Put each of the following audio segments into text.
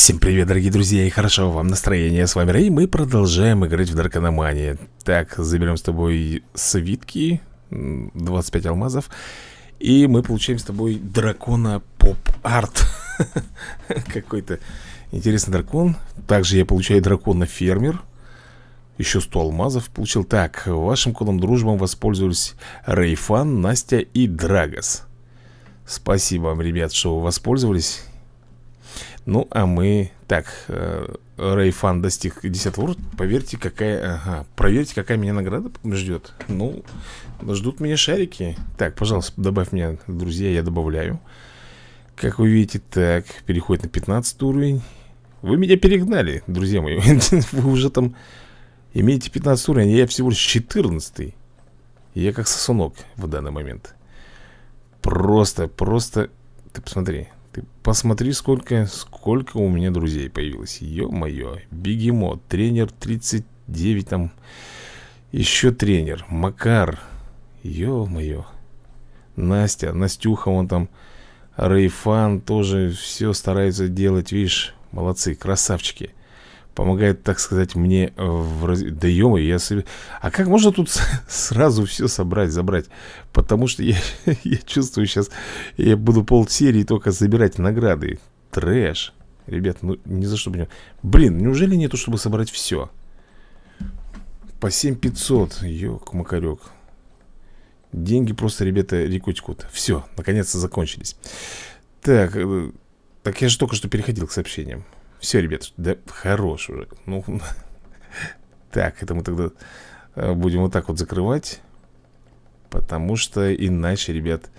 Всем привет, дорогие друзья, и хорошего вам настроения. С вами Рэй, мы продолжаем играть в Дракономании. Так, заберем с тобой свитки, 25 алмазов, и мы получаем с тобой дракона поп-арт. Какой-то интересный дракон. Также я получаю дракона-фермер. Еще 100 алмазов получил. Так, вашим кодом дружбам воспользовались Рейфан, Настя и Драгос. Спасибо вам, ребят, что вы воспользовались. Ну, а мы... Так, э, Рейфан достиг 10 уровня. Поверьте, какая... Ага, проверьте, какая меня награда ждет. Ну, ждут меня шарики. Так, пожалуйста, добавь меня друзья, я добавляю. Как вы видите, так, переходит на 15 уровень. Вы меня перегнали, друзья мои. Вы уже там имеете 15 уровень, а я всего лишь 14 Я как сосунок в данный момент. Просто, просто... Ты посмотри, ты посмотри, сколько, сколько у меня друзей появилось. Ё-моё. Бегемот, тренер 39 там. Еще тренер. Макар. Ё-моё. Настя, Настюха, он там. Рейфан тоже все старается делать, видишь. Молодцы, красавчики помогает, так сказать, мне э, в раз... Да ё я себе... А как можно тут сразу все собрать, забрать? Потому что я, я чувствую сейчас, я буду пол серии только забирать награды. Трэш. Ребят, ну ни за что... Блин, неужели нету, чтобы собрать все? По 7500, ёк макарек. Деньги просто, ребята, рекой кут. Все, наконец-то закончились. Так, э, так я же только что переходил к сообщениям. Все, ребят, да хорош уже Ну, так, это мы тогда э, будем вот так вот закрывать Потому что иначе, ребят,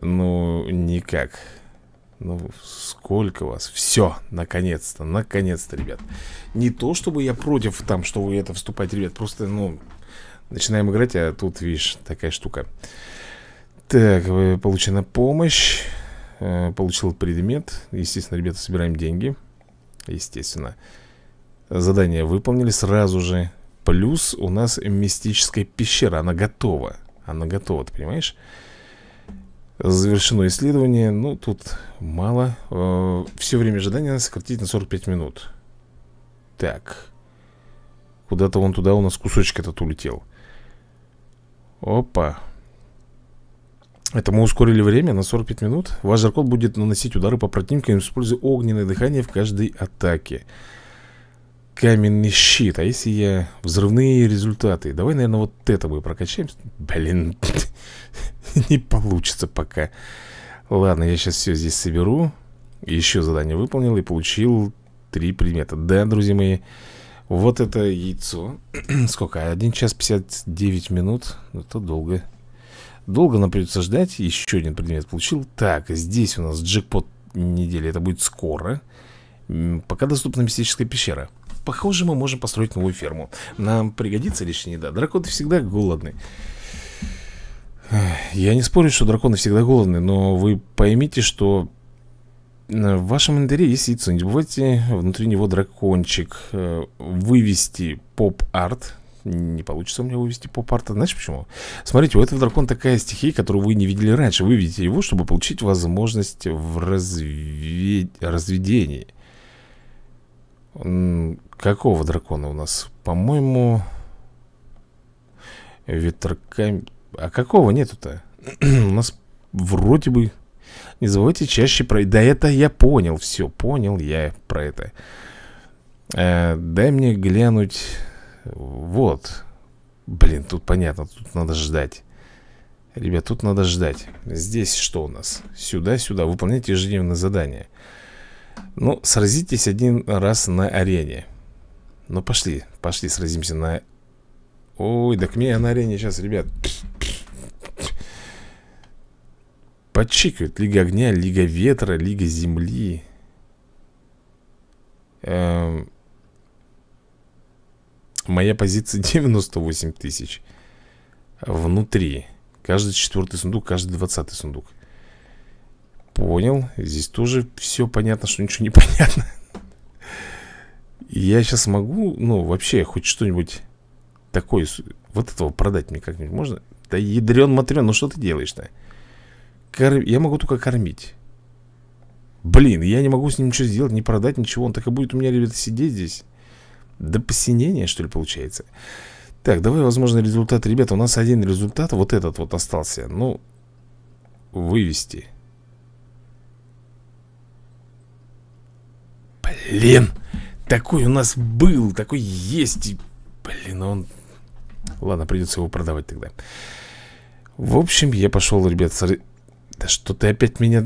ну, никак ну, сколько вас? Все, наконец-то, наконец-то, ребят. Не то, чтобы я против там, что вы это вступать, ребят. Просто, ну, начинаем играть, а тут, видишь, такая штука. Так, э, получена помощь. Э, получил предмет. Естественно, ребята, собираем деньги естественно Задание выполнили сразу же Плюс у нас мистическая пещера Она готова Она готова, ты понимаешь? Завершено исследование Ну, тут мало э, Все время ожидания надо сократить на 45 минут Так Куда-то вон туда у нас кусочек этот улетел Опа это мы ускорили время на 45 минут. Ваш жаркот будет наносить удары по противникам, используя огненное дыхание в каждой атаке. Каменный щит. А если я... Взрывные результаты. Давай, наверное, вот это мы прокачаем. Блин, не получится пока. Ладно, я сейчас все здесь соберу. Еще задание выполнил и получил три предмета. Да, друзья мои, вот это яйцо. Сколько? 1 час 59 минут. Это долго. Долго нам придется ждать Еще один предмет получил Так, здесь у нас джекпот недели Это будет скоро Пока доступна мистическая пещера Похоже, мы можем построить новую ферму Нам пригодится лишняя еда Драконы всегда голодны Я не спорю, что драконы всегда голодны Но вы поймите, что в вашем инвентаре есть яйцо Не забывайте внутри него дракончик э, Вывести поп-арт не получится у меня вывести поп-арта Знаешь почему? Смотрите, у этого дракона такая стихия, которую вы не видели раньше Вы видите его, чтобы получить возможность в разве... разведении Какого дракона у нас? По-моему... Ветрокам... А какого нету-то? у нас вроде бы... Не забывайте чаще про... Да это я понял, все, понял я про это э, Дай мне глянуть вот. Блин, тут понятно, тут надо ждать. Ребят, тут надо ждать. Здесь что у нас? Сюда, сюда. Выполняйте ежедневное задание. Ну, сразитесь один раз на арене. Ну, пошли. Пошли, сразимся на... Ой, да к мне на арене сейчас, ребят. Подчикают. Лига огня, лига ветра, лига земли. Эм... Моя позиция 98 тысяч Внутри Каждый четвертый сундук, каждый двадцатый сундук Понял Здесь тоже все понятно, что ничего не понятно Я сейчас могу, ну, вообще Хоть что-нибудь такое Вот этого продать мне как-нибудь можно? Да ядрен матрен, ну что ты делаешь-то? Кор... Я могу только кормить Блин, я не могу с ним ничего сделать, не продать ничего Он так и будет у меня, ребята, сидеть здесь до посинения, что ли, получается? Так, давай, возможно, результат, ребята У нас один результат, вот этот вот остался Ну, вывести Блин, такой у нас был, такой есть Блин, он... Ладно, придется его продавать тогда В общем, я пошел, ребят, с... Да что ты опять меня...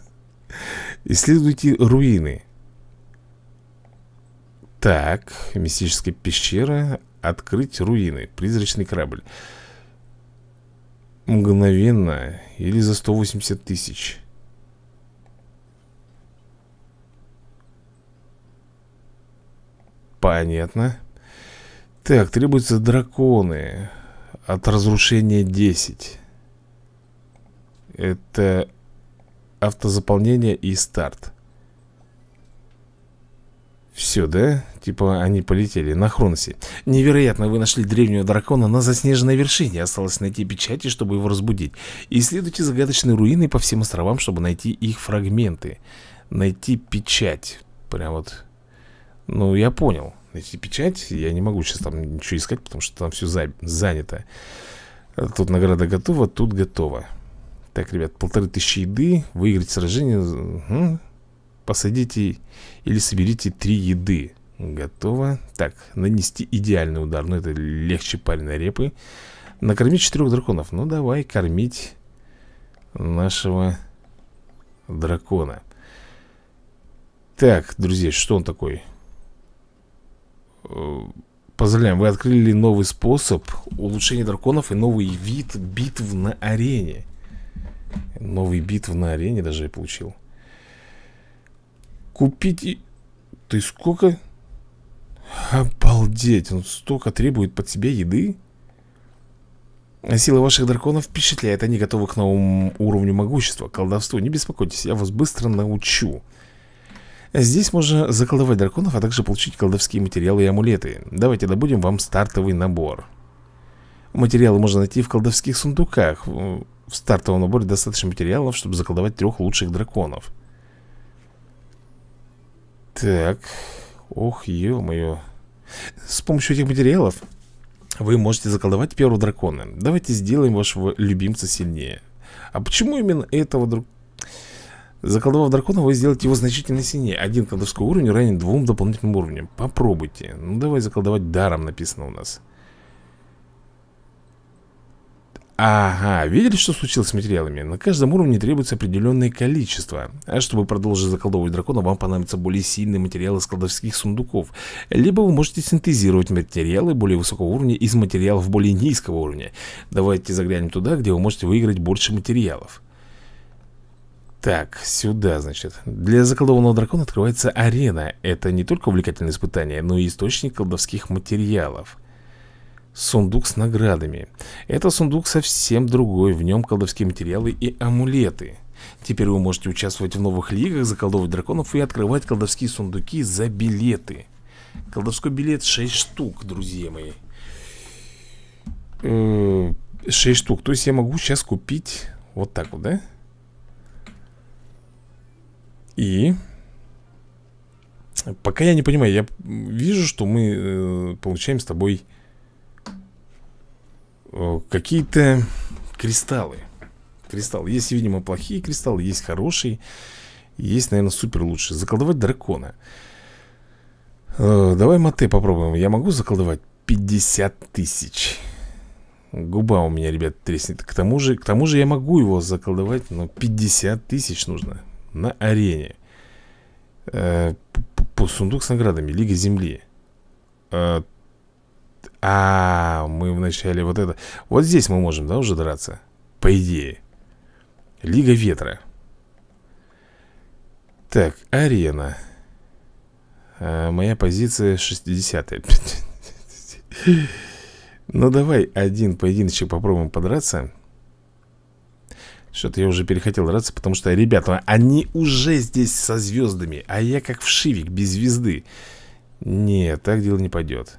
Исследуйте руины так, мистическая пещера Открыть руины Призрачный корабль Мгновенно Или за 180 тысяч Понятно Так, требуются драконы От разрушения 10 Это Автозаполнение и старт все, да? Типа они полетели на Хроносе. Невероятно, вы нашли древнего дракона на заснеженной вершине. Осталось найти печати, чтобы его разбудить. Исследуйте загадочные руины по всем островам, чтобы найти их фрагменты. Найти печать. Прям вот... Ну, я понял. Найти печать. Я не могу сейчас там ничего искать, потому что там все за... занято. Тут награда готова, тут готова. Так, ребят, полторы тысячи еды. Выиграть сражение... Угу. Посадите или соберите три еды Готово Так, нанести идеальный удар Ну это легче пареной репы Накормить четырех драконов Ну давай кормить нашего дракона Так, друзья, что он такой? Э, поздравляем, вы открыли новый способ улучшения драконов и новый вид битв на арене Новый битв на арене даже я получил Купить и... Ты сколько? Обалдеть, он столько требует под себя еды? А сила ваших драконов впечатляет Они готовы к новому уровню могущества Колдовству, не беспокойтесь, я вас быстро научу Здесь можно заколдовать драконов, а также получить колдовские материалы и амулеты Давайте добудем вам стартовый набор Материалы можно найти в колдовских сундуках В стартовом наборе достаточно материалов, чтобы заколдовать трех лучших драконов так, ох, ё-моё С помощью этих материалов вы можете заколдовать первого дракона Давайте сделаем вашего любимца сильнее А почему именно этого друг... Заколдовав дракона, вы сделаете его значительно сильнее Один колдовской уровень ранен двум дополнительным уровнем. Попробуйте Ну давай заколдовать даром написано у нас Ага, видели, что случилось с материалами? На каждом уровне требуется определенное количество. А чтобы продолжить заколдовывать дракона, вам понадобятся более сильные материалы из колдовских сундуков. Либо вы можете синтезировать материалы более высокого уровня из материалов более низкого уровня. Давайте заглянем туда, где вы можете выиграть больше материалов. Так, сюда, значит. Для заколдованного дракона открывается арена. Это не только увлекательное испытание, но и источник колдовских материалов сундук с наградами. Это сундук совсем другой, в нем колдовские материалы и амулеты. Теперь вы можете участвовать в новых лигах, заколдовывать драконов и открывать колдовские сундуки за билеты. Колдовской билет 6 штук, друзья мои. 6 э, штук. То есть я могу сейчас купить вот так вот, да? И... Пока я не понимаю, я вижу, что мы э, получаем с тобой Какие-то кристаллы Кристаллы, есть, видимо, плохие кристаллы Есть хорошие Есть, наверное, супер лучшие Заколдовать дракона э, Давай мате попробуем Я могу заколдовать 50 тысяч Губа у меня, ребят, треснет к тому, же, к тому же я могу его заколдовать Но 50 тысяч нужно На арене э, Сундук с наградами Лига Земли э, а, -а, -а мы вначале вот это... Вот здесь мы можем, да, уже драться? По идее. Лига ветра. Так, арена. А, моя позиция 60 -я. Ну давай один поединочек попробуем подраться Что-то я уже перехотел драться, потому что, ребята, они уже здесь со звездами А я как вшивик без звезды Нет, так дело не пойдет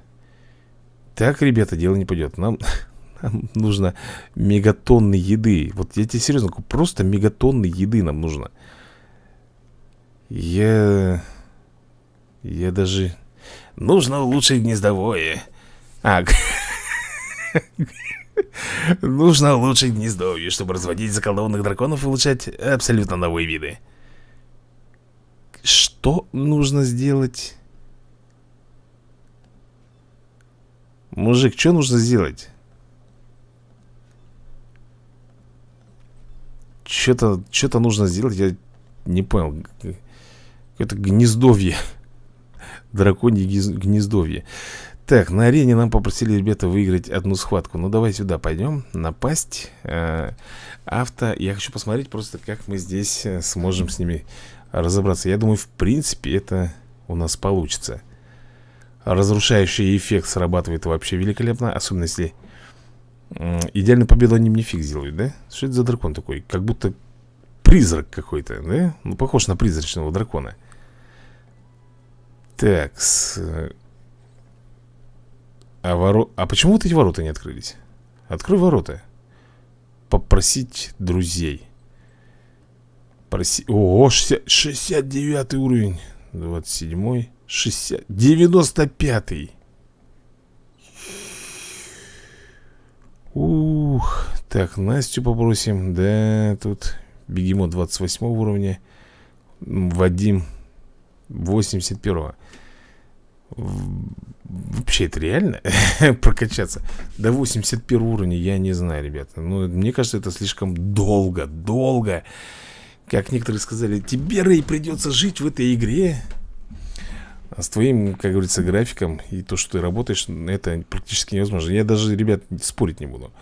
так, ребята, дело не пойдет Нам, нам нужно мегатонны еды Вот я тебе серьезно говорю Просто мегатонны еды нам нужно Я... Я даже... Нужно улучшить гнездовое А... Нужно улучшить гнездовье, чтобы разводить заколдованных драконов и улучшать абсолютно новые виды. Что нужно сделать? Мужик, что нужно сделать? Что-то что нужно сделать, я не понял Какое-то гнездовье Драконье гнездовье Так, на арене нам попросили ребята выиграть одну схватку Ну давай сюда пойдем, напасть э, Авто, я хочу посмотреть просто, как мы здесь э, сможем с ними разобраться Я думаю, в принципе, это у нас получится Разрушающий эффект срабатывает вообще великолепно Особенно если идеальную победу они мне фиг сделают, да? Что это за дракон такой? Как будто призрак какой-то, да? Ну, похож на призрачного дракона Так, -с. А, воро... а почему вот эти ворота не открылись? Открой ворота Попросить друзей Проси... О, 60... 69 уровень 27 -й. 60, 95 Ух, так, Настю попросим Да, тут бегемот 28 уровня Вадим 81 -го. Вообще это реально? Прокачаться До 81 уровня, я не знаю, ребята Но ну, мне кажется, это слишком долго Долго Как некоторые сказали, тебе, Рэй, придется жить в этой игре с твоим, как говорится, графиком и то, что ты работаешь, это практически невозможно. Я даже, ребят, спорить не буду.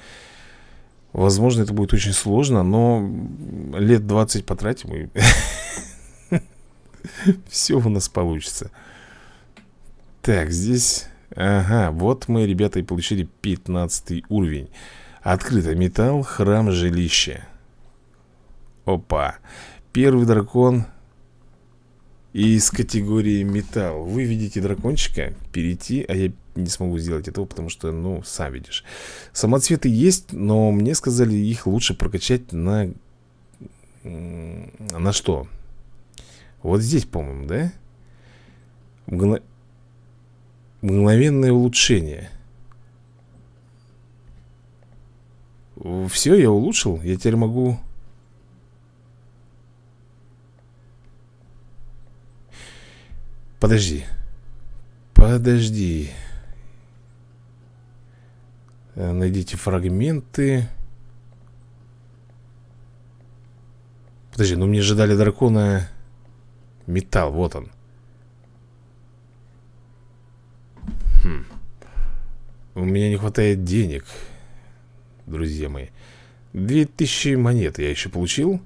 Возможно, это будет очень сложно, но лет 20 потратим и... Все у нас получится. Так, здесь... Ага, вот мы, ребята, и получили 15 уровень. Открыто металл, храм, жилище. Опа. Первый дракон из категории металл видите дракончика, перейти А я не смогу сделать этого, потому что, ну, сам видишь Самоцветы есть, но мне сказали их лучше прокачать на... На что? Вот здесь, по-моему, да? Мгно... Мгновенное улучшение Все, я улучшил Я теперь могу Подожди. Подожди. Э, найдите фрагменты. Подожди, ну мне же дали дракона металл, вот он. Хм. У меня не хватает денег, друзья мои. 2000 монет я еще получил.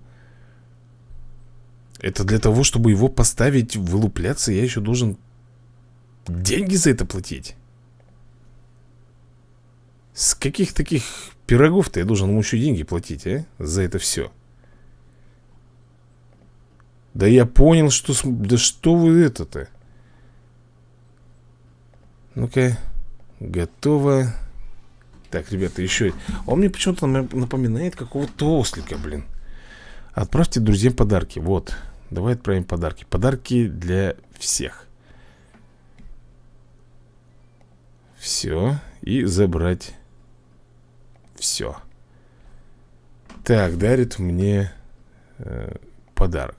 Это для того, чтобы его поставить вылупляться, я еще должен деньги за это платить. С каких таких пирогов-то я должен ему еще деньги платить, а? За это все. Да я понял, что... Да что вы это-то? Ну-ка. Готово. Так, ребята, еще... Он мне почему-то напоминает какого-то ослика, блин. Отправьте друзьям подарки. Вот. Давай отправим подарки Подарки для всех Все И забрать Все Так, дарит мне э, Подарок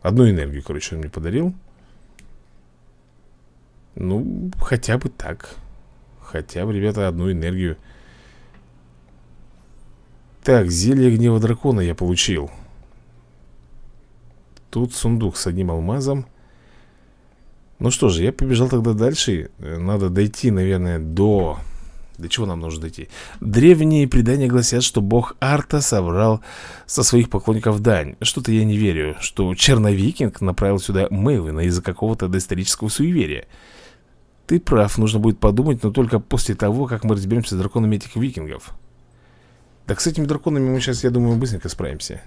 Одну энергию, короче, он мне подарил Ну, хотя бы так Хотя бы, ребята, одну энергию Так, зелье гнева дракона я получил Тут сундук с одним алмазом Ну что же, я побежал тогда дальше э, Надо дойти, наверное, до... До чего нам нужно дойти? Древние предания гласят, что бог Арта собрал со своих поклонников дань. Что-то я не верю, что черновикинг направил сюда Мэйвена из-за какого-то доисторического суеверия. Ты прав, нужно будет подумать, но только после того, как мы разберемся с драконами этих викингов. Так с этими драконами мы сейчас, я думаю, быстренько справимся.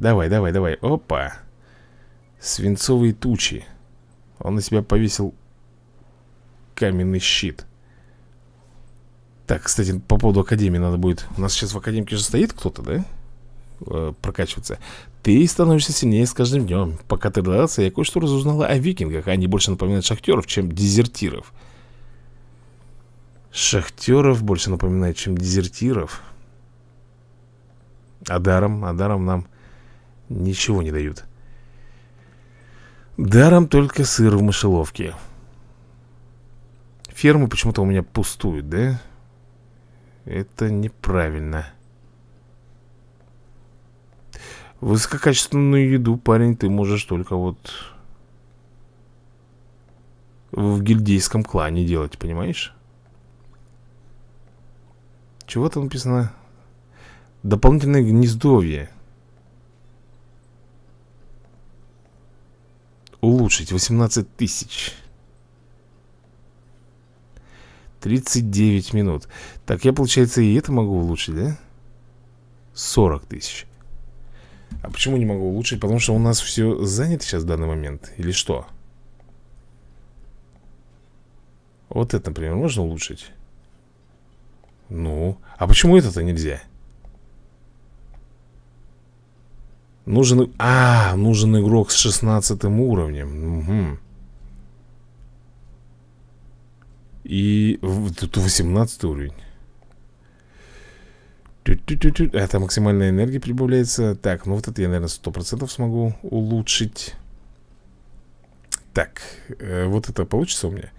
Давай, давай, давай. Опа. Свинцовые тучи. Он на себя повесил каменный щит. Так, кстати, по поводу Академии надо будет... У нас сейчас в Академке же стоит кто-то, да? Э, прокачиваться. Ты становишься сильнее с каждым днем. Пока ты дрался, я кое-что разузнала о викингах. Они больше напоминают шахтеров, чем дезертиров. Шахтеров больше напоминает, чем дезертиров. А даром, а даром нам Ничего не дают. Даром только сыр в мышеловке. Фермы почему-то у меня пустуют, да? Это неправильно. Высококачественную еду, парень, ты можешь только вот в гильдейском клане делать, понимаешь? Чего там написано? Дополнительное гнездовье. улучшить 18 тысяч 39 минут Так, я, получается, и это могу улучшить, да? 40 тысяч А почему не могу улучшить? Потому что у нас все занято сейчас в данный момент Или что? Вот это, например, можно улучшить? Ну, а почему это-то нельзя? Нужен... А, нужен игрок с 16 уровнем. Угу. И тут 18 уровень. Это максимальная энергия прибавляется. Так, ну вот это я, наверное, 100% смогу улучшить. Так, э, вот это получится у меня?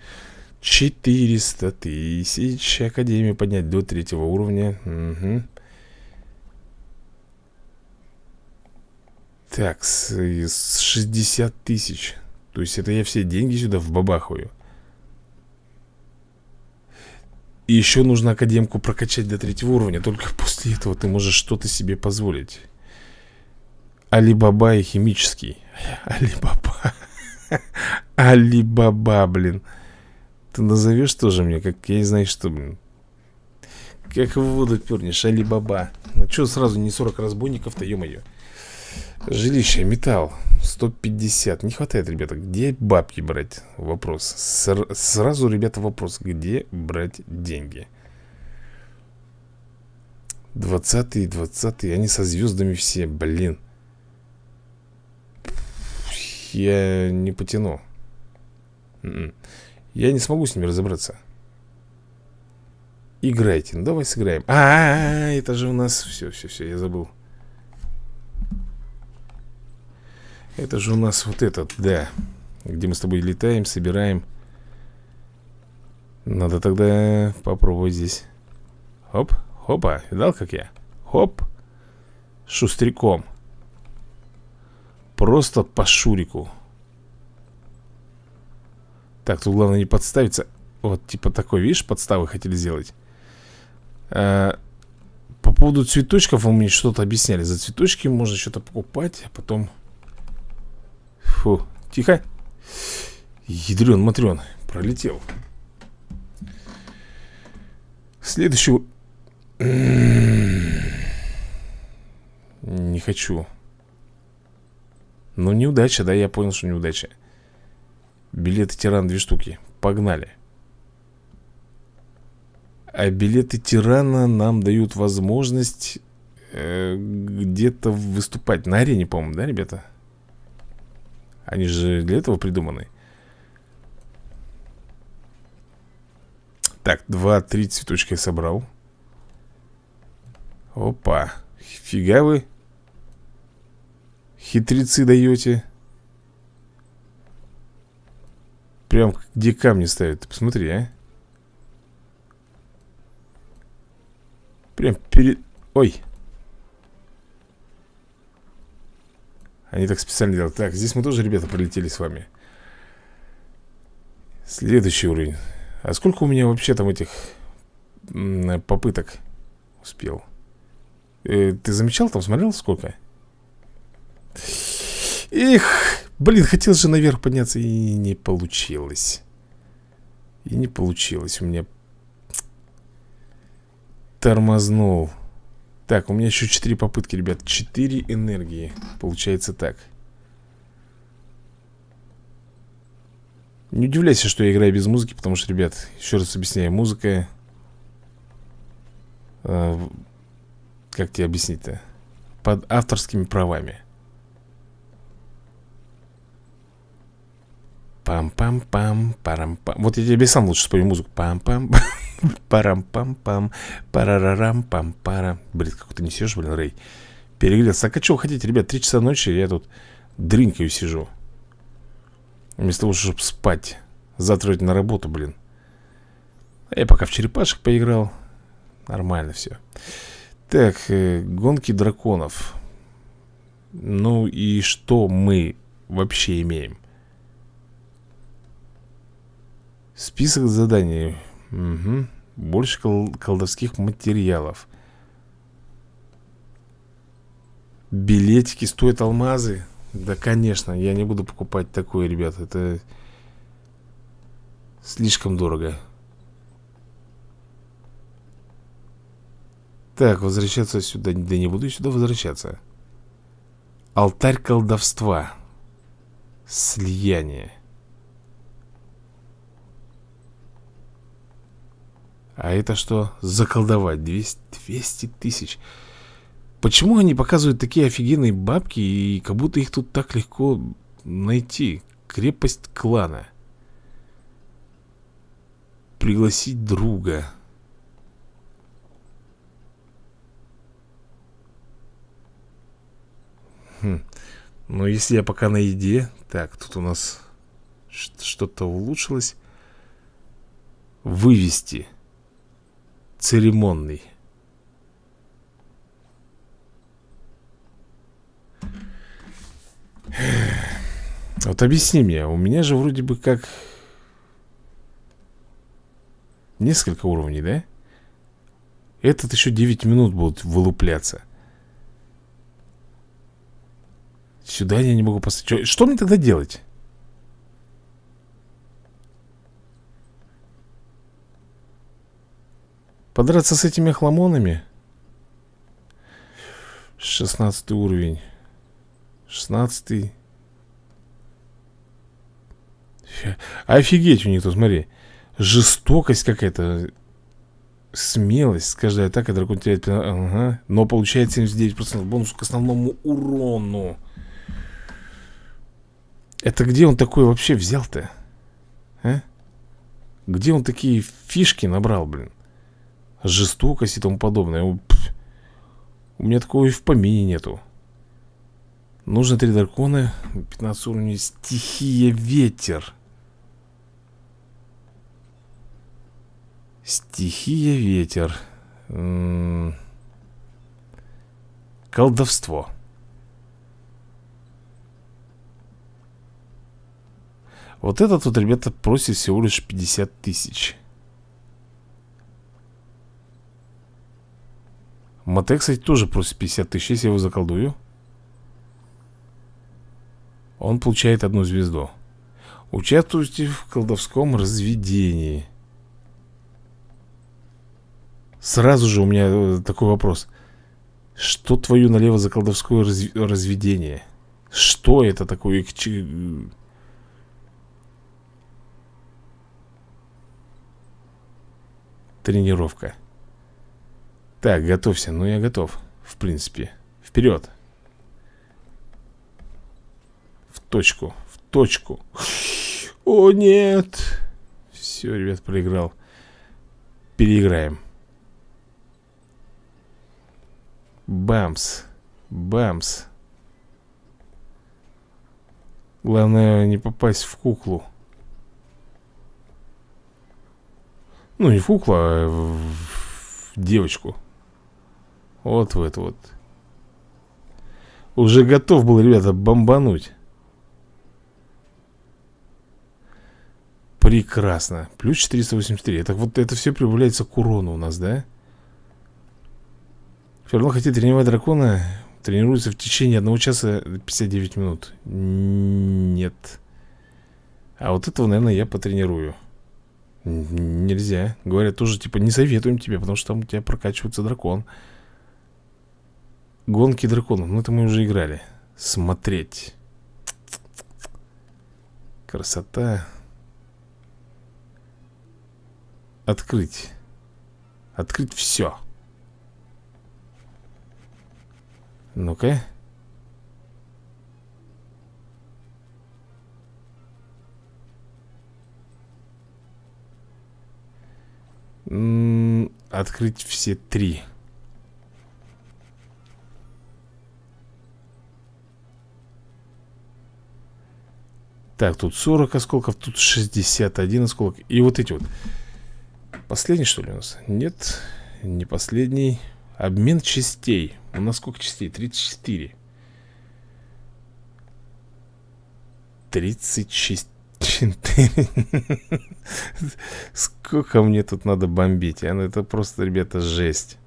400 тысяч Академию поднять до третьего уровня. Угу. Так, с, с 60 тысяч. То есть это я все деньги сюда в бабахую. И еще нужно академку прокачать до третьего уровня. Только после этого ты можешь что-то себе позволить. Алибаба и химический. Алибаба. Алибаба, блин. Ты назовешь тоже мне, как я не знаю, что, блин. Как в воду пернешь, Алибаба. Ну что сразу не 40 разбойников-то, ё-моё. Жилище, металл 150, не хватает, ребята Где бабки брать? Вопрос Ср Сразу, ребята, вопрос Где брать деньги? 20 20 они со звездами все, блин Я не потяну м-м. Я не смогу с ними разобраться Играйте, ну давай сыграем а, -а, -а это же у нас Все, все, все, я забыл Это же у нас вот этот, да Где мы с тобой летаем, собираем Надо тогда попробовать здесь Хоп, хопа, видал как я? Хоп Шустряком Просто по шурику Так, тут главное не подставиться Вот типа такой, видишь, подставы хотели сделать а, По поводу цветочков Вы мне что-то объясняли За цветочки можно что-то покупать А потом Фу, тихо. Ядрен, матрен, пролетел. Следующего... Не хочу. Ну, неудача, да, я понял, что неудача. Билеты тиран две штуки. Погнали. А билеты тирана нам дают возможность э, где-то выступать. На арене, по-моему, да, ребята? Они же для этого придуманы. Так, два-три цветочка я собрал. Опа. Фига вы. Хитрецы даете. Прям где камни ставят. посмотри, а. Прям перед... Ой. Они так специально делают Так, здесь мы тоже, ребята, прилетели с вами Следующий уровень А сколько у меня вообще там этих попыток успел? Э, ты замечал там, смотрел сколько? Их, блин, хотел же наверх подняться И не получилось И не получилось у меня Тормознул так, у меня еще 4 попытки, ребят 4 энергии Получается так Не удивляйся, что я играю без музыки Потому что, ребят, еще раз объясняю Музыка э, Как тебе объяснить-то? Под авторскими правами Пам-пам-пам, парам-пам Вот я тебе сам лучше спою музыку Пам-пам-пам Парам-пам-пам, парарарам-пам-пара. Блин, как ты несешь, блин, Рэй. Перегрелся. а что вы хотите, ребят? Три часа ночи, я тут дринкаю сижу. Вместо того, чтобы спать. Завтра на работу, блин. Я пока в черепашек поиграл. Нормально все. Так, э, гонки драконов. Ну и что мы вообще имеем? Список заданий Угу. Больше кол колдовских материалов. Билетики стоят алмазы. Да, конечно, я не буду покупать такое, ребят. Это слишком дорого. Так, возвращаться сюда. Да не буду сюда возвращаться. Алтарь колдовства. Слияние. А это что? Заколдовать 200, тысяч Почему они показывают такие офигенные бабки И как будто их тут так легко найти Крепость клана Пригласить друга хм. Ну если я пока на еде Так, тут у нас что-то улучшилось Вывести церемонный. Вот объясни мне, у меня же вроде бы как Несколько уровней, да? Этот еще 9 минут будет вылупляться Сюда я не могу поставить что мне тогда делать? Подраться с этими хламонами? 16 уровень. 16. Офигеть у них тут, смотри. Жестокость какая-то. Смелость. С каждой атакой дракон теряет... Ага. Но получает 79% бонус к основному урону. Это где он такой вообще взял-то? А? Где он такие фишки набрал, блин? жестокость и тому подобное. У меня такого и в помине нету. Нужно три дракона, 15 уровней, стихия ветер. Стихия ветер. М-м-м. Колдовство. Вот этот вот, ребята, просит всего лишь 50 тысяч. Матэ, кстати, тоже просит 50 тысяч, если я его заколдую Он получает одну звезду Участвуйте в колдовском разведении Сразу же у меня э, такой вопрос Что твою налево за колдовское разв... разведение? Что это такое? Э, тренировка так, готовься, ну я готов В принципе, вперед В точку, в точку О, нет Все, ребят, проиграл Переиграем Бамс Бамс Главное не попасть в куклу Ну не в куклу, а в девочку вот в это вот. Уже готов был, ребята, бомбануть. Прекрасно. Плюс 483. Так вот это все прибавляется к урону у нас, да? Все равно хотите тренировать дракона. Тренируется в течение 1 часа 59 минут. Нет. А вот этого, наверное, я потренирую. Нельзя. Говорят, тоже типа не советуем тебе, потому что там у тебя прокачивается дракон. Дракон. Гонки драконов, ну это мы уже играли Смотреть Красота Открыть Открыть все Ну-ка Открыть все три Так, тут 40 осколков, тут 61 осколок И вот эти вот Последний, что ли, у нас? Нет, не последний Обмен частей У нас сколько частей? 34 36 Сколько мне тут надо бомбить а? Ну, это просто, ребята, жесть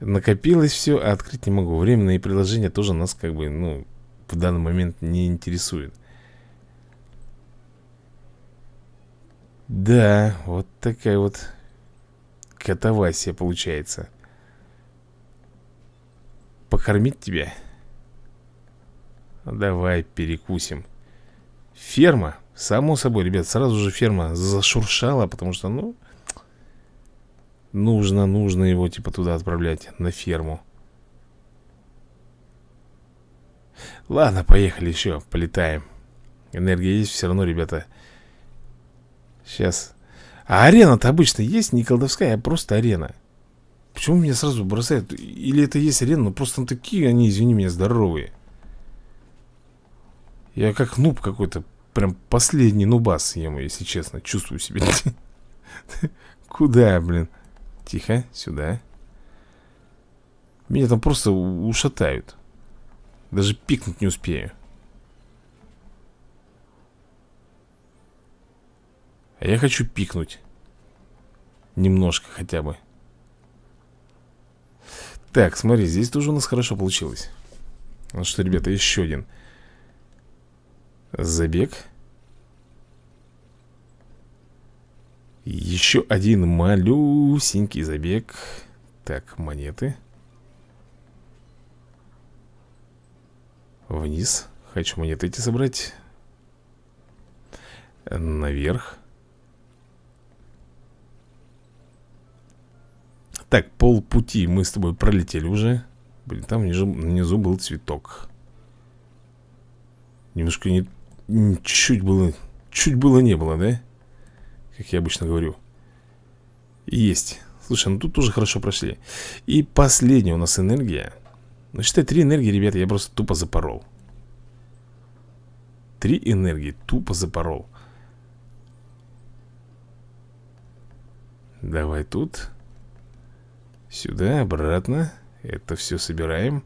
Накопилось все, а открыть не могу Временные приложения тоже нас как бы, ну в данный момент не интересует Да, вот такая вот катавасия получается Покормить тебя? Давай перекусим Ферма, само собой, ребят, сразу же ферма зашуршала, потому что, ну, нужно, нужно его, типа, туда отправлять, на ферму Ладно, поехали еще, полетаем Энергия есть все равно, ребята Сейчас А арена-то обычно есть, не колдовская, а просто арена Почему меня сразу бросают? Или это есть арена, но просто ну, такие они, извини меня, здоровые Я как нуб какой-то Прям последний нубас, ему, если честно Чувствую себя Куда, блин? Тихо, сюда Меня там просто ушатают даже пикнуть не успею. А я хочу пикнуть. Немножко хотя бы. Так, смотри, здесь тоже у нас хорошо получилось. Ну что, ребята, еще один. Забег. Еще один малюсенький забег. Так, монеты. Вниз Хочу монеты эти собрать Наверх Так, полпути мы с тобой пролетели уже Блин, там внизу, внизу был цветок Немножко не... Чуть было... Чуть было не было, да? Как я обычно говорю Есть Слушай, ну тут тоже хорошо прошли И последняя у нас энергия ну, считай, три энергии, ребята, я просто тупо запорол Три энергии тупо запорол Давай тут Сюда, обратно Это все собираем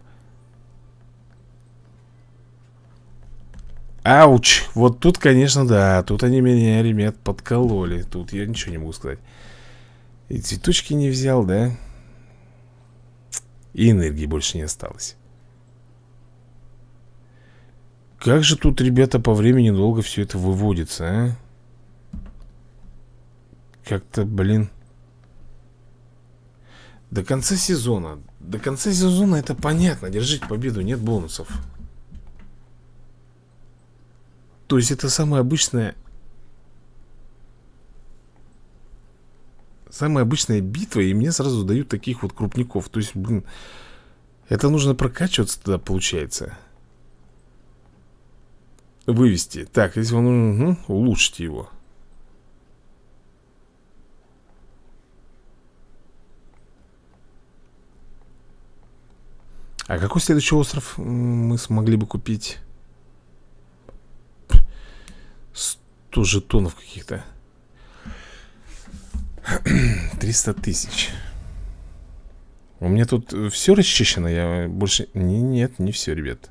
Ауч! Вот тут, конечно, да Тут они меня, ребят, подкололи Тут я ничего не могу сказать И цветочки не взял, да? И энергии больше не осталось. Как же тут, ребята, по времени долго все это выводится, а? Как-то, блин... До конца сезона. До конца сезона это понятно. Держите победу, нет бонусов. То есть это самая обычная самая обычная битва, и мне сразу дают таких вот крупников. То есть, блин, это нужно прокачиваться тогда, получается. Вывести. Так, если он... Угу, улучшите его. А какой следующий остров мы смогли бы купить? 100 жетонов каких-то. 300 тысяч. У меня тут э, все расчищено, я больше... Не, нет, не все, ребят.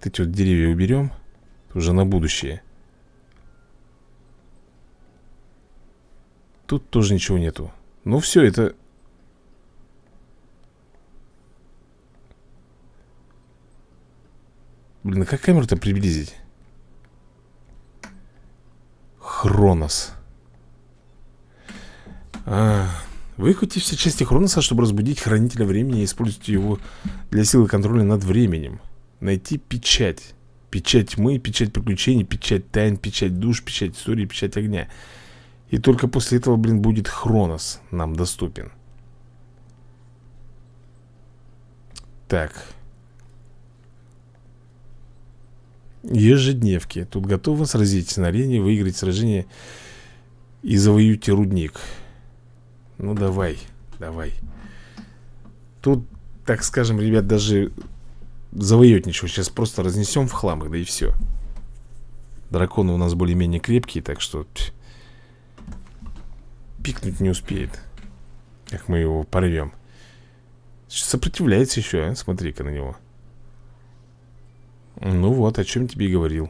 Ты тут деревья уберем. Уже на будущее. Тут тоже ничего нету. Ну все, это... Блин, а как камеру-то приблизить? Хронос. А, выкуйте все части Хроноса, чтобы разбудить Хранителя Времени и используйте его для силы контроля над временем. Найти печать. Печать тьмы, печать приключений, печать тайн, печать душ, печать истории, печать огня. И только после этого, блин, будет Хронос нам доступен. Так. Ежедневки. Тут готовы сразитесь на арене, выиграть сражение и завоюйте рудник. Ну давай, давай. Тут, так скажем, ребят, даже завоевать ничего. Сейчас просто разнесем в хлам их, да и все. Драконы у нас более-менее крепкие, так что пикнуть не успеет. Как мы его порвем. Сопротивляется еще, а? смотри-ка на него. Ну вот, о чем тебе и говорил.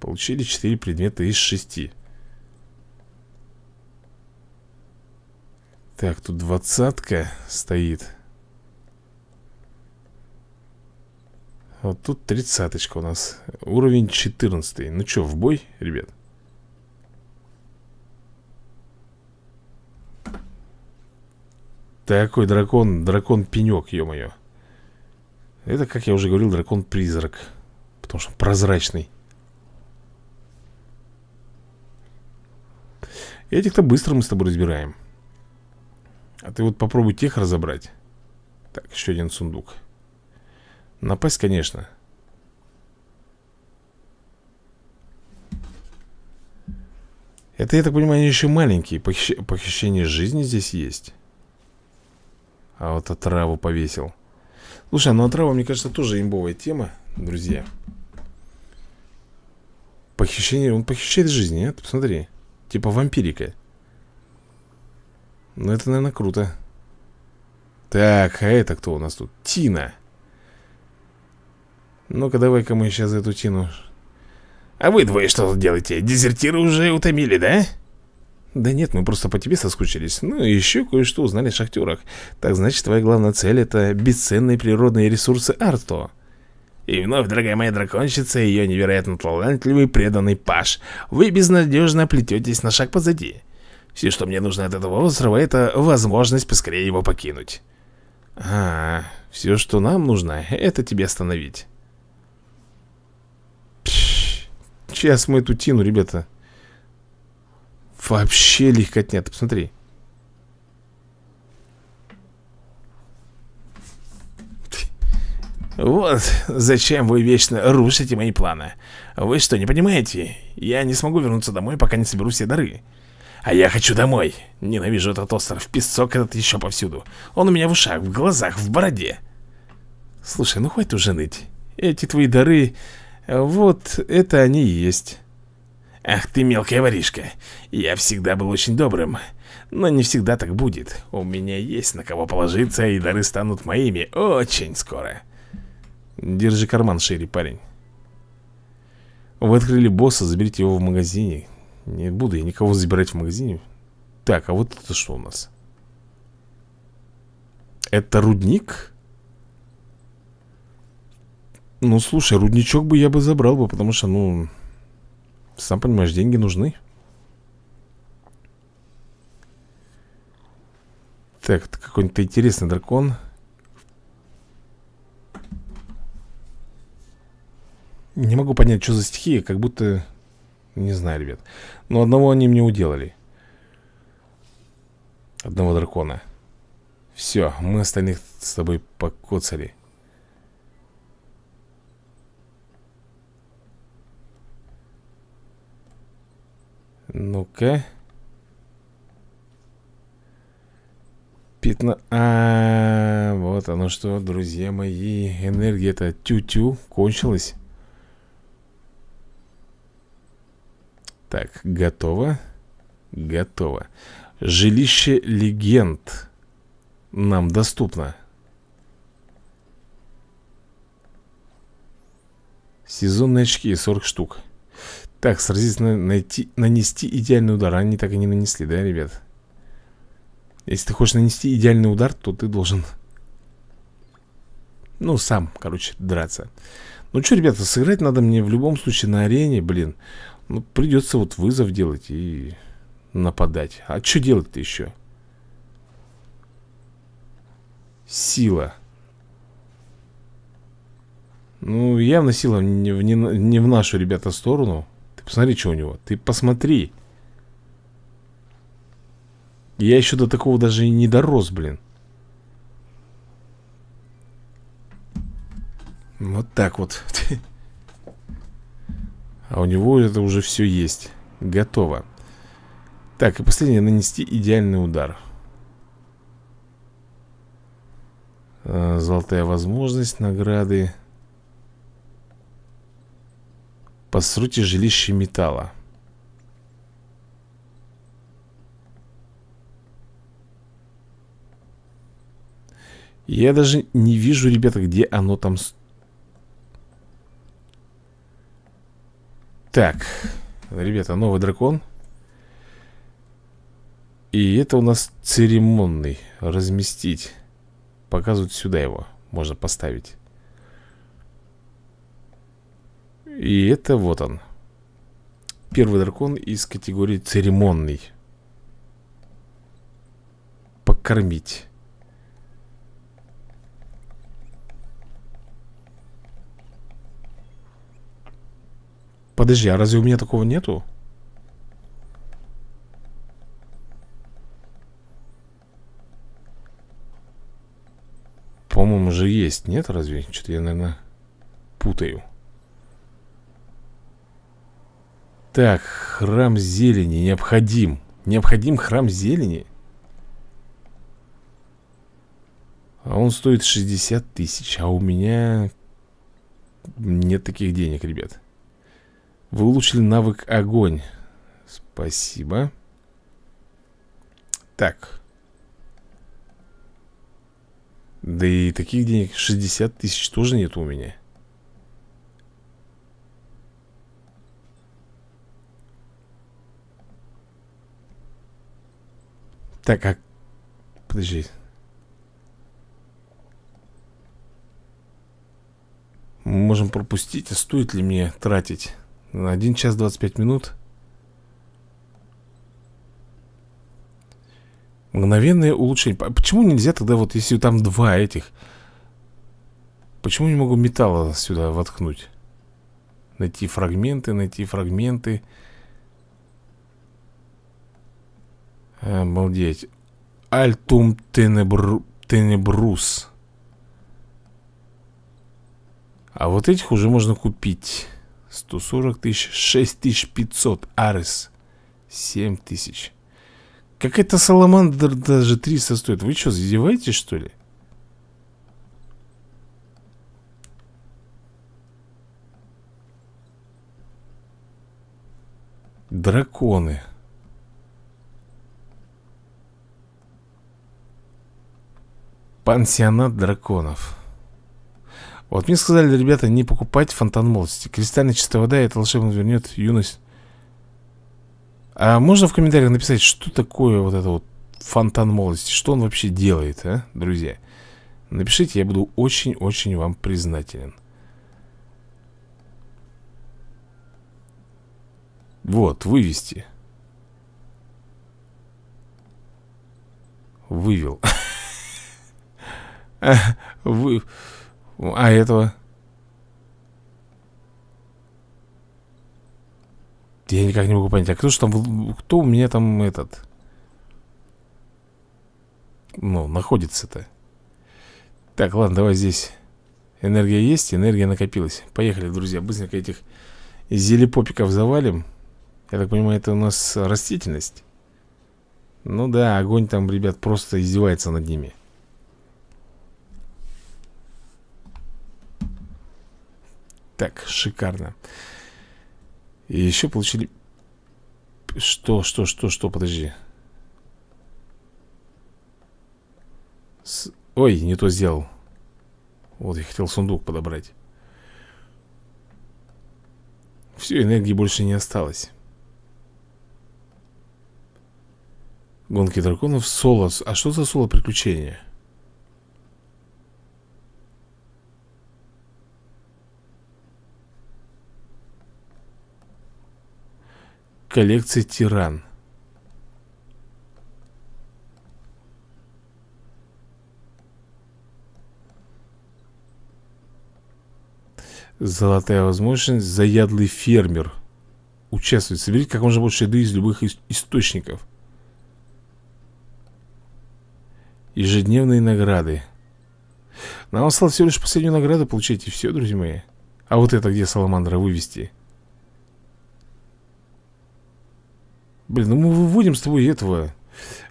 Получили 4 предмета из 6. Так, тут двадцатка стоит. Вот тут тридцаточка у нас. Уровень 14. Ну что, в бой, ребят? Такой дракон, дракон-пенек, ё-моё. Это, как я уже говорил, дракон-призрак Потому что он прозрачный Этих-то быстро мы с тобой разбираем А ты вот попробуй тех разобрать Так, еще один сундук Напасть, конечно Это, я так понимаю, они еще маленькие Похищ... Похищение жизни здесь есть А вот отраву повесил Слушай, а ну отрава, мне кажется, тоже имбовая тема, друзья. Похищение, он похищает жизни, нет? Посмотри. Типа вампирика. Ну, это, наверное, круто. Так, а это кто у нас тут? Тина. Ну-ка, давай-ка мы сейчас эту Тину... А вы двое что тут делаете? Дезертиры уже утомили, да? Да нет, мы просто по тебе соскучились. Ну еще кое-что узнали о шахтерах. Так значит, твоя главная цель это бесценные природные ресурсы Арто. И вновь, дорогая моя дракончица, ее невероятно талантливый преданный Паш. Вы безнадежно плететесь на шаг позади. Все, что мне нужно от этого острова, это возможность поскорее его покинуть. А, все, что нам нужно, это тебе остановить. Пш, сейчас мы эту тину, ребята. Вообще легкотня, нет, посмотри Вот зачем вы вечно рушите мои планы Вы что, не понимаете? Я не смогу вернуться домой, пока не соберу все дары А я хочу домой Ненавижу этот остров, песок этот еще повсюду Он у меня в ушах, в глазах, в бороде Слушай, ну хватит уже ныть Эти твои дары, вот это они и есть Ах ты мелкая воришка. Я всегда был очень добрым. Но не всегда так будет. У меня есть на кого положиться, и дары станут моими очень скоро. Держи карман шире, парень. Вы открыли босса, заберите его в магазине. Не буду я никого забирать в магазине. Так, а вот это что у нас? Это рудник? Ну, слушай, рудничок бы я бы забрал бы, потому что, ну... Сам понимаешь, деньги нужны. Так, какой-нибудь интересный дракон. Не могу понять, что за стихия, как будто... Не знаю, ребят. Но одного они мне уделали. Одного дракона. Все, мы остальных с тобой покоцали. Ну-ка. Пятна... А, -а, а, вот оно что, друзья мои. Энергия-то тю-тю кончилась. Так, готово. Готово. Жилище легенд нам доступно. Сезонные очки 40 штук. Так, сразиться, найти, нанести идеальный удар Они так и не нанесли, да, ребят? Если ты хочешь нанести идеальный удар, то ты должен Ну, сам, короче, драться Ну что, ребята, сыграть надо мне в любом случае на арене, блин Ну, придется вот вызов делать и нападать А что делать-то еще? Сила Ну, явно сила не не, не в нашу, ребята, сторону Посмотри, что у него. Ты посмотри. Я еще до такого даже и не дорос, блин. Вот так вот. А у него это уже все есть. Готово. Так, и последнее, нанести идеальный удар. Э, золотая возможность, награды. По сути, жилище металла. Я даже не вижу, ребята, где оно там... Так, ребята, новый дракон. И это у нас церемонный. Разместить. Показывают сюда его. Можно поставить. И это вот он. Первый дракон из категории церемонный. Покормить. Подожди, а разве у меня такого нету? По-моему же есть, нет разве? Что-то я, наверное, путаю Так, храм зелени необходим. Необходим храм зелени? А он стоит 60 тысяч, а у меня нет таких денег, ребят. Вы улучшили навык огонь. Спасибо. Так. Да и таких денег 60 тысяч тоже нет у меня. Так, а... Подожди. Мы можем пропустить, а стоит ли мне тратить? На 1 час 25 минут. Мгновенное улучшение. А почему нельзя тогда, вот если там два этих... Почему не могу металла сюда воткнуть? Найти фрагменты, найти фрагменты... Обалдеть. Альтум тенебр... тенебрус. А вот этих уже можно купить. 140 тысяч, 6500 арес, 7 тысяч. Как это саламандр даже 300 стоит? Вы что, задеваетесь что ли? Драконы. Пансионат драконов Вот мне сказали, ребята, не покупать фонтан молодости Кристально чистая вода, и это волшебно вернет юность А можно в комментариях написать, что такое вот это вот фонтан молодости Что он вообще делает, а, друзья? Напишите, я буду очень-очень вам признателен Вот, вывести Вывел вы... а этого? Я никак не могу понять, а кто же там, кто у меня там этот, ну, находится-то? Так, ладно, давай здесь. Энергия есть, энергия накопилась. Поехали, друзья, быстренько этих зелепопиков завалим. Я так понимаю, это у нас растительность. Ну да, огонь там, ребят, просто издевается над ними. Так, шикарно И еще получили Что, что, что, что, подожди С... Ой, не то сделал Вот, я хотел сундук подобрать Все, энергии больше не осталось Гонки драконов, соло А что за соло приключения? коллекции «Тиран». Золотая возможность, заядлый фермер. Участвует, соберите как можно больше еды из любых источников. Ежедневные награды. Нам осталось всего лишь последнюю награду получать и все, друзья мои. А вот это где Саламандра вывести? Блин, ну мы выводим с тобой этого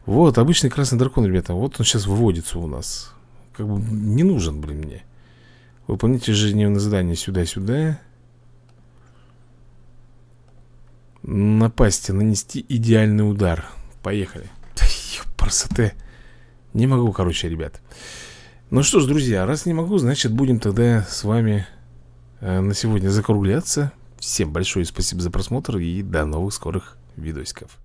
Вот, обычный красный дракон, ребята Вот он сейчас выводится у нас Как бы не нужен, блин, мне Выполните ежедневное задание сюда-сюда Напасть, нанести идеальный удар Поехали Ёпарсоте Не могу, короче, ребят Ну что ж, друзья, раз не могу, значит будем тогда с вами э, На сегодня закругляться Всем большое спасибо за просмотр И до новых скорых видосиков.